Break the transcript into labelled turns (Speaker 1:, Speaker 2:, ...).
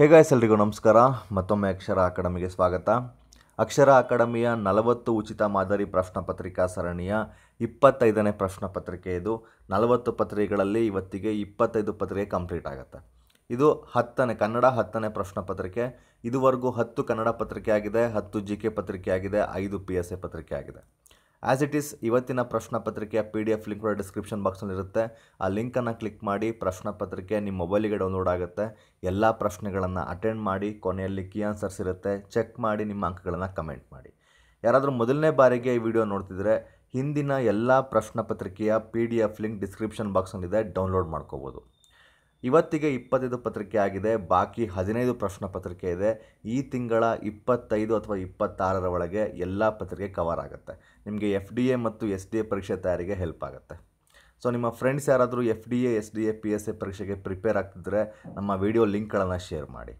Speaker 1: hey guys ಎಲ್ರಿಗೂ ನಮಸ್ಕಾರ ಮತ್ತೊಮ್ಮೆ ಅಕ್ಷರ ಅಕಾಡೆಮಿಗೆ ಸ್ವಾಗತ ಅಕ್ಷರ ಅಕಾಡೆಮಿಯ ನಲವತ್ತು ಉಚಿತ ಮಾದರಿ ಪ್ರಶ್ನೆ ಪತ್ರಿಕಾ ಸರಣಿಯ ಇಪ್ಪತ್ತೈದನೇ ಪ್ರಶ್ನೆ ಪತ್ರಿಕೆ ಇದು ನಲವತ್ತು ಪತ್ರಿಕೆಗಳಲ್ಲಿ ಇವತ್ತಿಗೆ ಇಪ್ಪತ್ತೈದು ಪತ್ರಿಕೆ ಕಂಪ್ಲೀಟ್ ಆಗುತ್ತೆ ಇದು ಹತ್ತನೇ ಕನ್ನಡ ಹತ್ತನೇ ಪ್ರಶ್ನೆ ಪತ್ರಿಕೆ ಇದುವರೆಗೂ ಹತ್ತು ಕನ್ನಡ ಪತ್ರಿಕೆ ಆಗಿದೆ ಹತ್ತು ಜಿ ಕೆ ಪತ್ರಿಕೆ ಆಗಿದೆ ಐದು ಪಿ ಎಸ್ ಎ ಪತ್ರಿಕೆ ಆಗಿದೆ ಆ್ಯಸ್ ಇಟ್ ಈಸ್ ಇವತ್ತಿನ ಪ್ರಶ್ನೆ ಪತ್ರಿಕೆಯ ಪಿ ಡಿ ಎಫ್ ಲಿಂಕ್ ಕೂಡ ಡಿಸ್ಕ್ರಿಪ್ಷನ್ ಬಾಕ್ಸ್ನಲ್ಲಿರುತ್ತೆ ಆ ಲಿಂಕನ್ನು ಕ್ಲಿಕ್ ಮಾಡಿ ಪ್ರಶ್ನೆ ಪತ್ರಿಕೆ ನಿಮ್ಮ ಮೊಬೈಲಿಗೆ ಡೌನ್ಲೋಡ್ ಆಗುತ್ತೆ ಎಲ್ಲ ಪ್ರಶ್ನೆಗಳನ್ನು ಅಟೆಂಡ್ ಮಾಡಿ ಕೊನೆಯಲ್ಲಿ ಕೀ ಆನ್ಸರ್ಸ್ ಇರುತ್ತೆ ಚೆಕ್ ಮಾಡಿ ನಿಮ್ಮ ಅಂಕಗಳನ್ನು ಕಮೆಂಟ್ ಮಾಡಿ ಯಾರಾದರೂ ಮೊದಲನೇ ಬಾರಿಗೆ ಈ ವಿಡಿಯೋ ನೋಡ್ತಿದ್ರೆ ಹಿಂದಿನ ಎಲ್ಲ ಪ್ರಶ್ನೆ ಪತ್ರಿಕೆಯ P D F link description ಬಾಕ್ಸ್ನಲ್ಲಿದೆ ಡೌನ್ಲೋಡ್ ಮಾಡ್ಕೋಬೋದು ಇವತ್ತಿಗೆ ಇಪ್ಪತ್ತೈದು ಪತ್ರಿಕೆ ಆಗಿದೆ ಬಾಕಿ ಹದಿನೈದು ಪ್ರಶ್ನೆ ಪತ್ರಿಕೆ ಇದೆ ಈ ತಿಂಗಳ ಇಪ್ಪತ್ತೈದು ಅಥವಾ ಇಪ್ಪತ್ತಾರರ ಒಳಗೆ ಎಲ್ಲ ಪತ್ರಿಕೆ ಕವರ್ ಆಗುತ್ತೆ ನಿಮಗೆ ಎಫ್ ಡಿ ಎ ಮತ್ತು ಎಸ್ ಡಿ ಎ ಪರೀಕ್ಷೆ ತಯಾರಿಗೆ ಹೆಲ್ಪ್ ಆಗುತ್ತೆ ಸೊ ನಿಮ್ಮ ಫ್ರೆಂಡ್ಸ್ ಯಾರಾದರೂ F D A S D A P S A ಪರೀಕ್ಷೆಗೆ ಪ್ರಿಪೇರ್ ಆಗ್ತಿದ್ರೆ ನಮ್ಮ ವಿಡಿಯೋ ಲಿಂಕ್ಗಳನ್ನು ಶೇರ್ ಮಾಡಿ